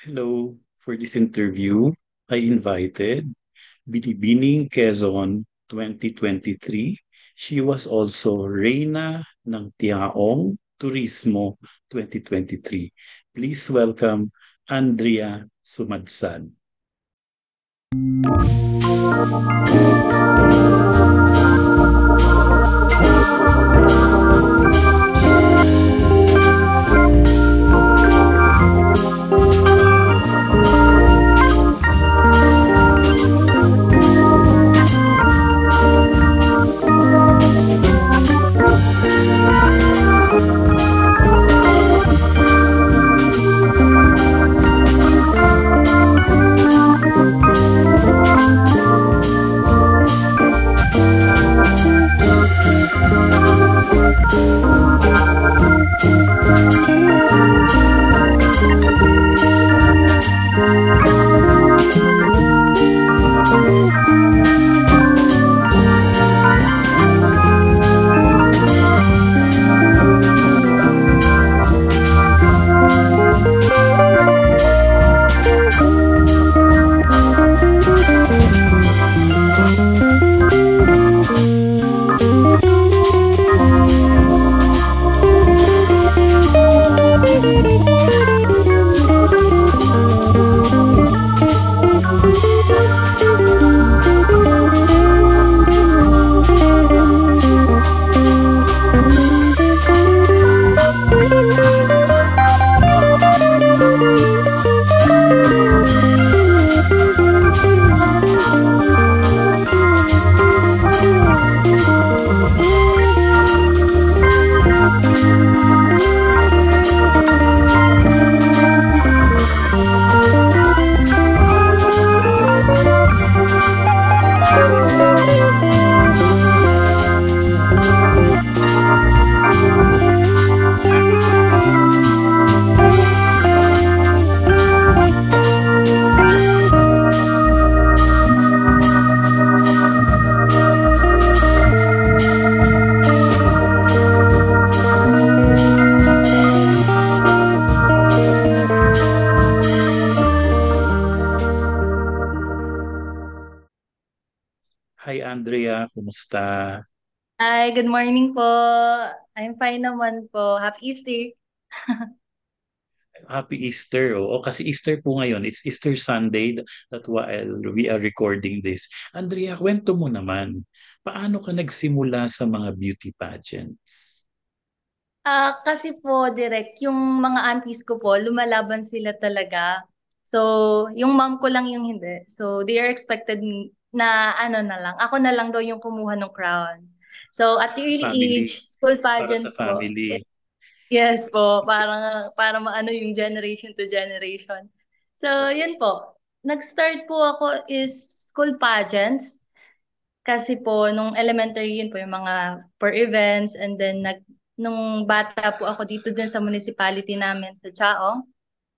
Hello. For this interview, I invited Binibining Quezon 2023. She was also Reina ng Tiaong Turismo 2023. Please welcome Andrea Sumadsan. Kumusta? Hi, good morning po. I'm fine naman po. Happy Easter. Happy Easter. Oh. oh, kasi Easter po ngayon. It's Easter Sunday. that while we are recording this. Andrea, kwento mo naman. Paano ka nagsimula sa mga beauty pageants? Ah, kasi po direct yung mga aunties ko po lumalaban sila talaga. So, yung mom ko lang yung hindi. So, they are expected na ano na lang, ako na lang daw yung kumuha ng crown. So at the early family. age, school pageants po. Yes po, para para maano yung generation to generation. So yun po, nag-start po ako is school pageants kasi po nung elementary yun po yung mga per events and then nag nung bata po ako dito din sa municipality namin sa Chaong.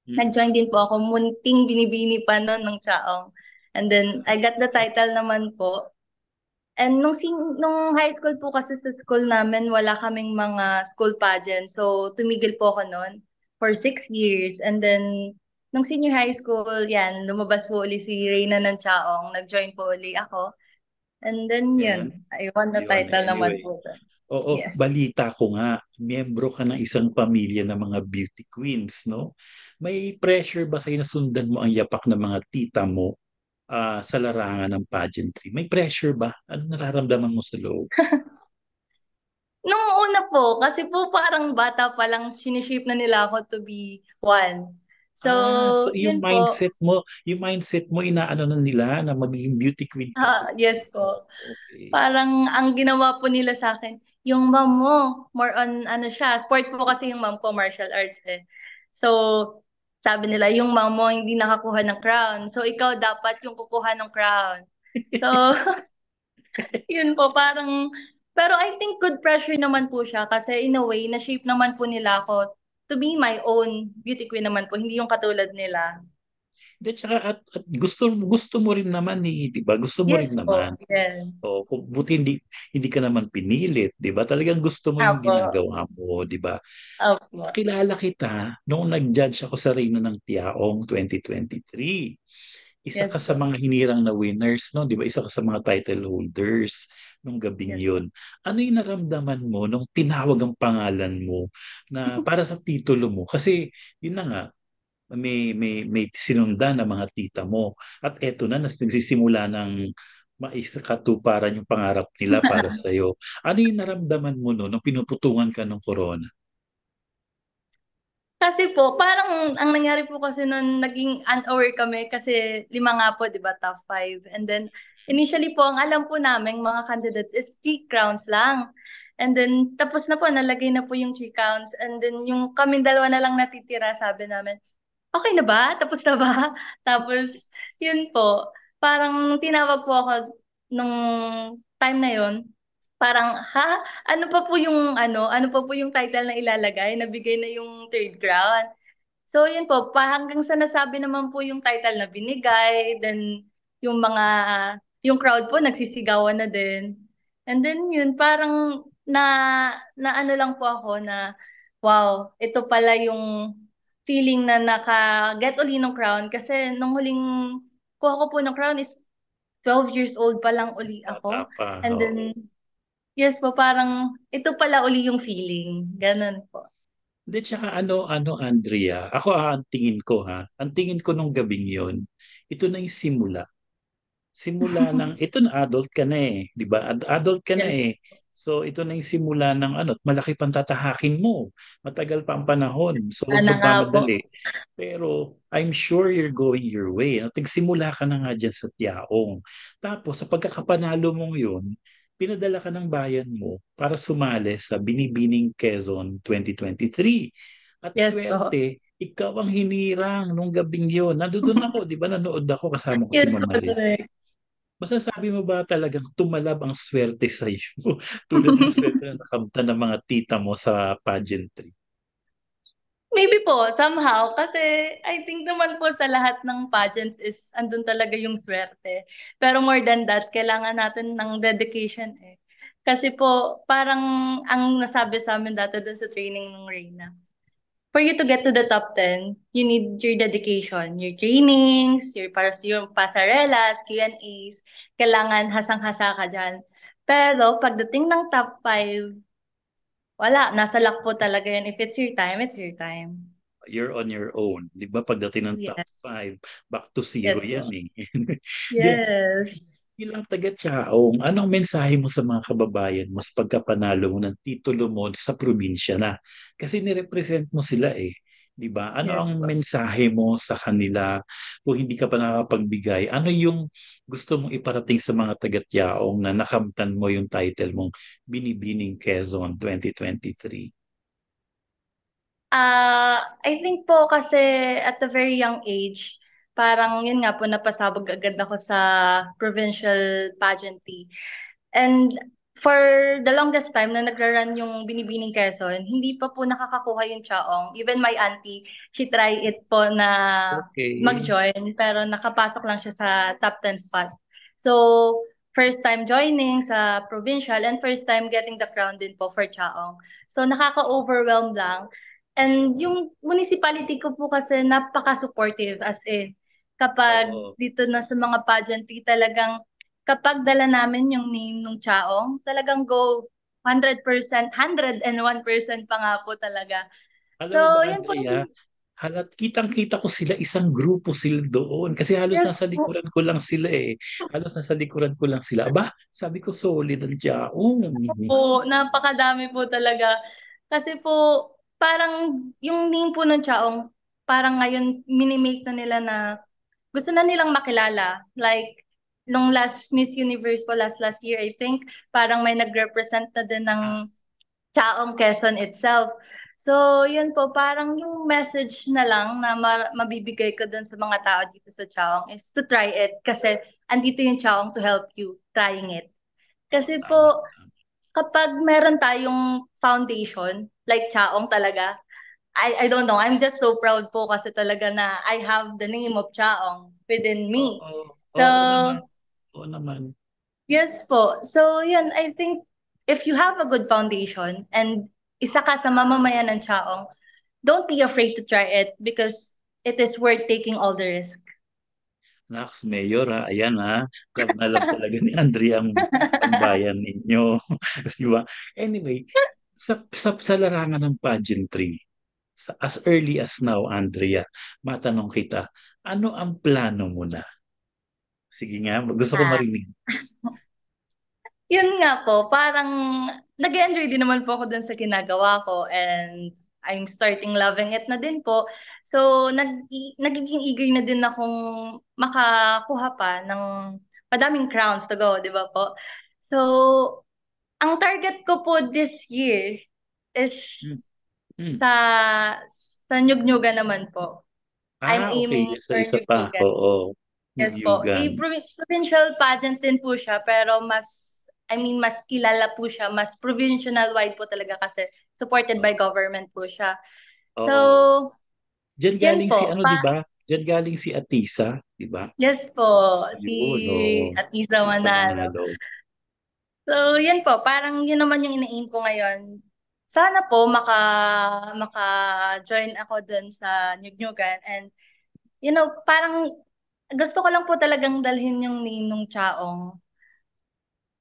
Hmm. Nag-join din po ako munting binibini pa noon ng Chaong. And then, I got the title naman po. And nung, sin- nung high school po kasi sa school namin, wala kaming mga school pageant. So, tumigil po ako noon for six years. And then, nung senior high school, yan, lumabas po uli si Reyna ng Chaong. Nag-join po uli ako. And then, yun. Yeah. I won the title anyway. naman po. Oo, yes. balita ko nga, miyembro ka ng isang pamilya ng mga beauty queens, no? May pressure ba sa'yo na sundan mo ang yapak ng mga tita mo uh, sa larangan ng pageantry? May pressure ba? Ano nararamdaman mo sa loob? Nung una po, kasi po parang bata pa lang, sinishape na nila ako to be one. So, ah, so yung mindset po. mo, yung mindset mo inaano na nila na magiging beauty queen. Ah, yes po. Okay. Parang ang ginawa po nila sa akin, yung mom mo, more on ano siya, sport po kasi yung mom ko martial arts eh. So, sabi nila, yung mom mo hindi nakakuha ng crown. So, ikaw dapat yung kukuha ng crown. So, yun po, parang, pero I think good pressure naman po siya kasi in a way, na-shape naman po nila ako to be my own beauty queen naman po, hindi yung katulad nila. De, tsaka at, at gusto gusto mo rin naman ni, eh, 'di ba? Gusto mo yes, rin naman. Yeah. O so, buti hindi hindi ka naman pinilit, 'di ba? Talagang gusto mo yung ginagawa mo, 'di ba? Apo. Kilala kita nung nag-judge ako sa Reino ng Tiaong 2023 isa yes. ka sa mga hinirang na winners, no? Di ba? Isa ka sa mga title holders nung gabing yes. yun. Ano yung naramdaman mo nung tinawag ang pangalan mo na para sa titulo mo? Kasi, yun na nga, may, may, may sinundan ng mga tita mo. At eto na, nas, nagsisimula ng maisakatuparan yung pangarap nila para sa iyo. Ano yung naramdaman mo no, nung pinuputungan ka ng corona? Kasi po, parang ang nangyari po kasi nun, naging unaware kami kasi lima nga po, di ba, top five. And then, initially po, ang alam po namin, mga candidates, is three crowns lang. And then, tapos na po, nalagay na po yung three counts. And then, yung kami dalawa na lang natitira, sabi namin, okay na ba? Tapos na ba? Tapos, yun po. Parang tinawag po ako nung time na yon parang, ha? Ano pa po yung, ano, ano pa po yung title na ilalagay? Nabigay na yung third ground. So, yun po, pa, hanggang sa nasabi naman po yung title na binigay, then yung mga, yung crowd po, nagsisigawan na din. And then yun, parang na, na ano lang po ako na, wow, ito pala yung feeling na naka-get uli ng crown kasi nung huling kuha ko po ng crown is 12 years old pa lang uli ako. Pa, And then, oh. yes po, parang ito pala uli yung feeling. Ganon po. Hindi, tsaka ano, ano, Andrea, ako ah, ang tingin ko ha, ang tingin ko nung gabing yon ito na yung simula. Simula ng, ito na adult ka na eh, di ba? Ad- adult ka yes. na eh. So ito na yung simula ng ano, malaki pang tatahakin mo. Matagal pa ang panahon. So magpapadali. Pero I'm sure you're going your way. Tigsimula ano, ka na nga dyan sa tiyaong. Tapos sa pagkakapanalo mong yun, pinadala ka ng bayan mo para sumali sa Binibining Quezon 2023. At yes, swerte, oh. ikaw ang hinirang nung gabing yun. Nandoon ako, di ba? Nanood ako kasama ko yes, si Mona Marie. Correct masasabi mo ba talagang tumalab ang swerte sa iyo? Tulad ng swerte na nakamta ng mga tita mo sa pageantry. Maybe po, somehow. Kasi I think naman po sa lahat ng pageants is andun talaga yung swerte. Pero more than that, kailangan natin ng dedication eh. Kasi po, parang ang nasabi sa amin dati dun sa training ng Reina, for you to get to the top 10, you need your dedication, your trainings, your, para, yung pasarelas, Q&As, kailangan hasang-hasa ka dyan. Pero pagdating ng top 5, wala, nasa luck po talaga yun. If it's your time, it's your time. You're on your own. Di ba pagdating ng yes. top 5, back to zero yes, yan eh. yes bilang taga-tsaong, anong mensahe mo sa mga kababayan mas pagkapanalo mo ng titulo mo sa probinsya na? Kasi nirepresent mo sila eh. 'di ba? Ano yes, ang but... mensahe mo sa kanila kung hindi ka pa nakapagbigay? Ano yung gusto mong iparating sa mga taga tagatyaong na nakamtan mo yung title mong Binibining Quezon 2023? Uh, ah, I think po kasi at a very young age, parang yun nga po, napasabog agad ako sa provincial pageantry. And for the longest time na nagra-run yung Binibining Quezon, hindi pa po nakakakuha yung Chaong. Even my auntie, she try it po na okay. mag-join, pero nakapasok lang siya sa top 10 spot. So, first time joining sa provincial and first time getting the crown din po for Chaong. So, nakaka-overwhelm lang. And yung municipality ko po kasi napaka-supportive as in kapag Oo. dito na sa mga pageantry talagang kapag dala namin yung name ng Chaong, talagang go 100%, 101% pa nga po talaga. Alam so, ba, yun po. halat kitang-kita ko sila isang grupo sila doon kasi halos yes, nasa likuran ko lang sila eh. Halos nasa likuran ko lang sila. Aba, sabi ko solid ang Chaong. Oo, napakadami po talaga. Kasi po parang yung name po ng Chaong, parang ngayon minimake na nila na gusto na nilang makilala. Like, nung last Miss Universe po, last last year, I think, parang may nag-represent na din ng Chaong Quezon itself. So, yun po, parang yung message na lang na ma- mabibigay ko dun sa mga tao dito sa Chaong is to try it kasi andito yung Chaong to help you trying it. Kasi po, kapag meron tayong foundation, like Chaong talaga, I, I don't know. I'm just so proud po kasi talaga na I have the name of Chaong within me. Oo, oo, so, oo naman. oo naman. Yes po. So, yun, I think if you have a good foundation and isa ka sa mamamayan ng Chaong, don't be afraid to try it because it is worth taking all the risk. Nax, Mayor, ha? Ah. ayan ha. Ah. Love lang talaga ni Andrea ang, ang bayan ninyo. Di Anyway, sa, sa, sa larangan ng pageantry, as early as now, Andrea, matanong kita, ano ang plano mo na? Sige nga, gusto ko ah. marinig. Yun nga po, parang nag-enjoy din naman po ako dun sa ginagawa ko and I'm starting loving it na din po. So, nag nagiging eager na din akong makakuha pa ng madaming crowns to go, di ba po? So, ang target ko po this year is hmm. Mm. Sa sa Nyugnyuga naman po. Ah, I'm okay. aiming Isa, pa. Oo. Oh, oh. Yes po. A provincial pageant din po siya pero mas I mean mas kilala po siya, mas provincial wide po talaga kasi supported oh. by government po siya. Oh. So Diyan galing po, si ano, pa- 'di ba? Diyan galing si Atisa, 'di ba? Yes po, si oh. Atisa Manalo. Manalo. So, yan po, parang yun naman yung ina-aim ko ngayon sana po maka maka-join ako dun sa Nyugnyugan and you know, parang gusto ko lang po talagang dalhin yung Ninong Chaong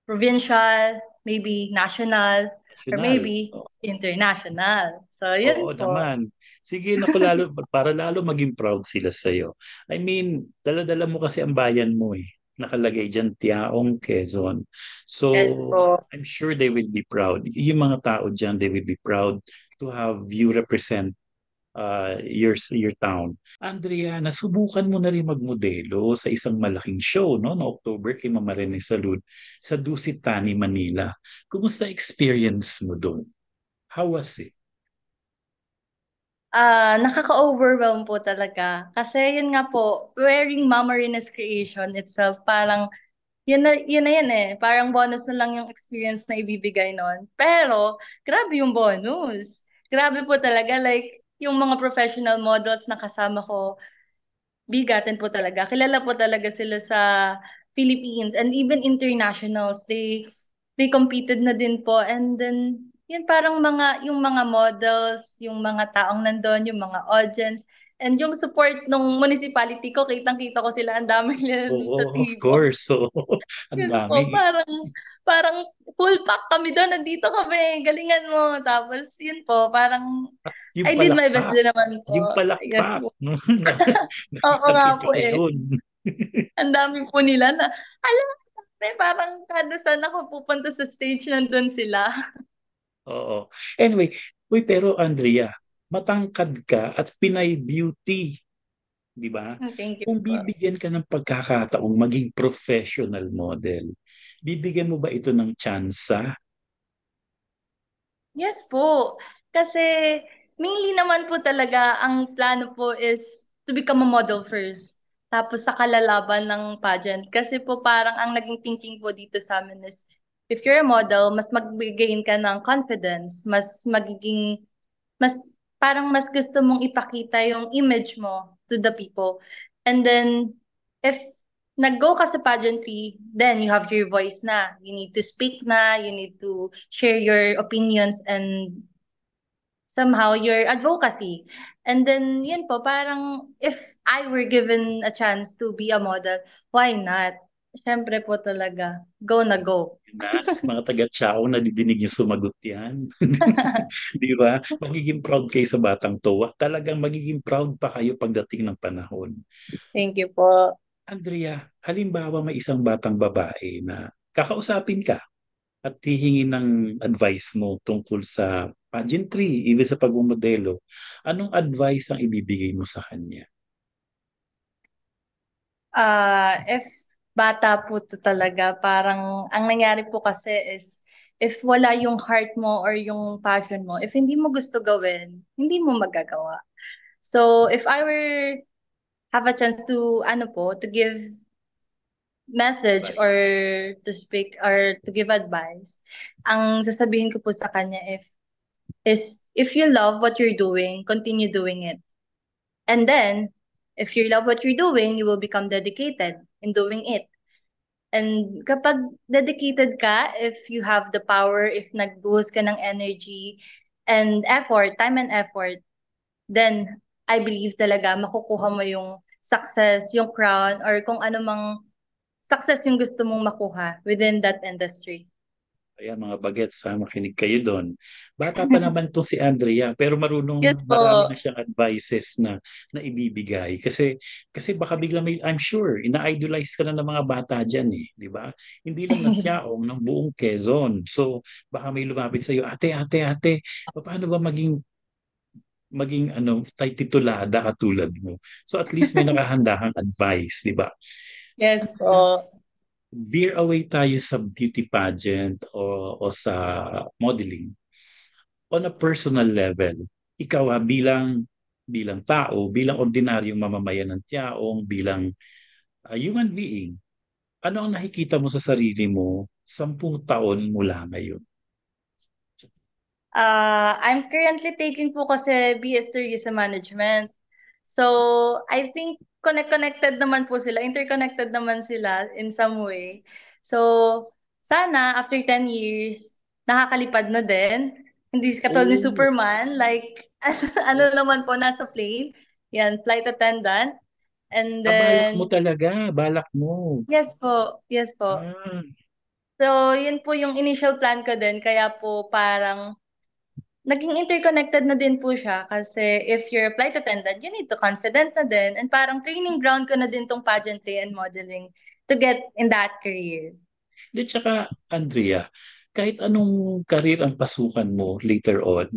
provincial, maybe national, or maybe oh. international. So, yun Oo, po. naman. Sige, naku, lalo, para lalo maging proud sila sa iyo I mean, dala-dala mo kasi ang bayan mo eh nakalagay dyan, Tiaong, Quezon. So, yes, I'm sure they will be proud. Yung mga tao dyan, they will be proud to have you represent uh, your your town. Andrea, nasubukan mo na rin magmodelo sa isang malaking show no no October kay Mama Rene Salud sa Dusitani, Manila. Kumusta experience mo doon? How was it? Ah, nakaka-overwhelm po talaga. Kasi yun nga po, wearing Mama Rina's creation itself, parang yun na, yun na yan eh. Parang bonus na lang yung experience na ibibigay nun. Pero, grabe yung bonus. Grabe po talaga. Like, yung mga professional models na kasama ko, bigatin po talaga. Kilala po talaga sila sa Philippines and even internationals. They, they competed na din po. And then, yun parang mga, yung mga models, yung mga taong nandoon, yung mga audience, and yung support ng municipality ko, kitang-kita ko sila, ang dami nila Oo, sa TV. Of course, so, ang dami. parang, parang full pack kami doon, nandito kami, galingan mo. Tapos yun po, parang, yung I did my best din naman po. Yung palakpak. No? Oo nga po eh. ang dami po nila na, alam mo, parang kada saan ako pupunta sa stage, nandun sila. Oo. Anyway, uy, pero Andrea, matangkad ka at Pinay beauty. Di ba? Ah, Kung bibigyan ka ng pagkakataong maging professional model, bibigyan mo ba ito ng tsansa? Yes po. Kasi mainly naman po talaga ang plano po is to become a model first. Tapos sa kalalaban ng pageant. Kasi po parang ang naging thinking po dito sa amin is if you're a model, mas mag-gain ka ng confidence, mas magiging, mas parang mas gusto mong ipakita yung image mo to the people. And then, if nag-go ka sa pageantry, then you have your voice na. You need to speak na, you need to share your opinions and somehow your advocacy. And then, yun po, parang if I were given a chance to be a model, why not? Siyempre po talaga. Go na go. Na, mga taga-tsaw, nadidinig niyo sumagot yan. Di ba? Magiging proud kayo sa batang to. Talagang magiging proud pa kayo pagdating ng panahon. Thank you po. Andrea, halimbawa may isang batang babae na kakausapin ka at hihingi ng advice mo tungkol sa pageantry, even sa pagmumodelo. Anong advice ang ibibigay mo sa kanya? Uh, if bata po to talaga. Parang, ang nangyari po kasi is, if wala yung heart mo or yung passion mo, if hindi mo gusto gawin, hindi mo magagawa. So, if I were have a chance to, ano po, to give message or to speak or to give advice, ang sasabihin ko po sa kanya if is if you love what you're doing, continue doing it. And then, if you love what you're doing, you will become dedicated in doing it. And kapag dedicated ka, if you have the power, if nag-boost ka ng energy and effort, time and effort, then I believe talaga makukuha mo yung success, yung crown, or kung ano mang success yung gusto mong makuha within that industry. Ayan mga bagets, ha? makinig kayo doon. Bata pa naman itong si Andrea, pero marunong yes, marami po. na siyang advices na, na ibibigay. Kasi, kasi baka bigla may, I'm sure, ina-idolize ka na ng mga bata dyan eh. Di ba? Hindi lang ng Quiaong, ng buong Quezon. So, baka may lumapit sa iyo, ate, ate, ate, paano ba maging maging ano, tay titulada katulad mo? So, at least may nakahanda kang advice, di ba? Yes po veer away tayo sa beauty pageant o o sa modeling, on a personal level, ikaw ha, bilang bilang tao, bilang ordinaryong mamamayan ng tiyaong, bilang a ah, human being, ano ang nakikita mo sa sarili mo sampung taon mula ngayon? Uh, I'm currently taking po kasi BS 3 sa management. So, I think connect-connected naman po sila, interconnected naman sila in some way. So, sana after 10 years, nakakalipad na din. Hindi katulad ni Superman, like, ano naman po, nasa plane. Yan, flight attendant. And then... Ah, balak mo talaga, balak mo. Yes po, yes po. Ah. So, yun po yung initial plan ko din. Kaya po parang naging interconnected na din po siya kasi if you're a flight attendant, you need to confident na din. And parang training ground ko na din tong pageantry and modeling to get in that career. Hindi, tsaka Andrea, kahit anong career ang pasukan mo later on,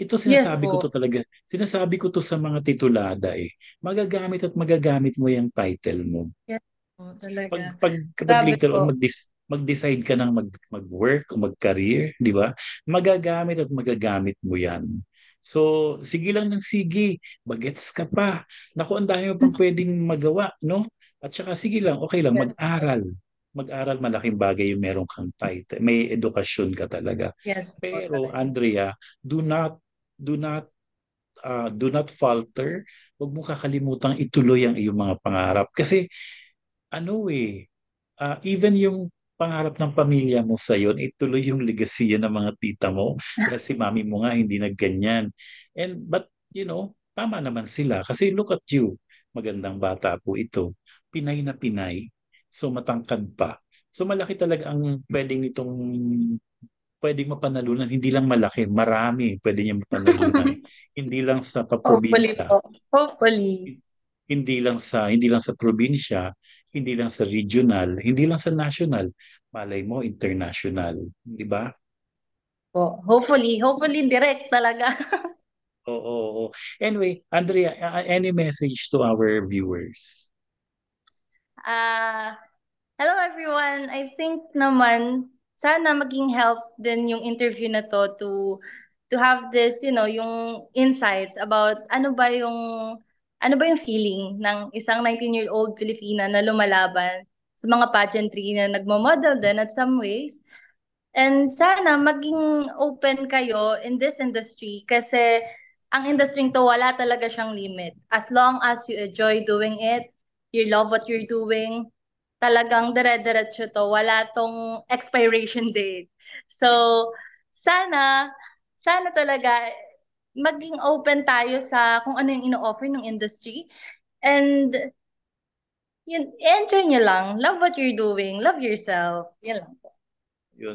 ito sinasabi yes, ko to talaga. Sinasabi ko to sa mga titulada eh. Magagamit at magagamit mo yung title mo. Yes, po, talaga. Pag, pag, pag later on, mag-dis- mag-decide ka ng mag- mag-work o mag-career, di ba? Magagamit at magagamit mo yan. So, sige lang ng sige. Bagets ka pa. Naku, ang dami mo pang pwedeng magawa, no? At saka, sige lang, okay lang, mag-aral mag-aral malaking bagay yung meron kang title. May edukasyon ka talaga. Yes. Pero Andrea, do not do not uh, do not falter. Huwag mo kakalimutang ituloy ang iyong mga pangarap kasi ano eh uh, even yung pangarap ng pamilya mo sa yon ituloy yung legacy yun ng mga tita mo kasi mami mo nga hindi nagganyan. And but you know, tama naman sila kasi look at you. Magandang bata po ito. Pinay na Pinay, So matangkad pa. So malaki talaga ang pwedeng itong pwedeng mapanalunan. Hindi lang malaki, marami pwede niya mapanalunan. hindi lang sa paprobinsya. Hopefully, Hopefully. Hindi lang sa hindi lang sa probinsya, hindi lang sa regional, hindi lang sa national, malay mo international, di ba? Po, hopefully, hopefully direct talaga. oo, oo, oo. Anyway, Andrea, any message to our viewers? Uh, hello everyone. I think naman sana maging help din yung interview na to to to have this, you know, yung insights about ano ba yung ano ba yung feeling ng isang 19-year-old Filipina na lumalaban sa mga pageantry na nagmo-model din at some ways. And sana maging open kayo in this industry kasi ang industry to wala talaga siyang limit. As long as you enjoy doing it, you love what you're doing, talagang dire-diretso to. Wala tong expiration date. So, sana, sana talaga maging open tayo sa kung ano yung ino-offer ng industry. And yun, enjoy nyo lang. Love what you're doing. Love yourself. Yan lang po.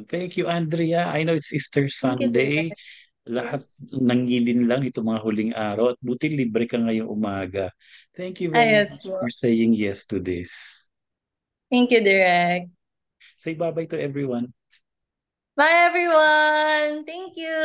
Thank you, Andrea. I know it's Easter Sunday lahat nangilin lang itong mga huling araw at buti libre ka ngayong umaga. Thank you very much po. for saying yes to this. Thank you, Direk. Say bye-bye to everyone. Bye, everyone. Thank you.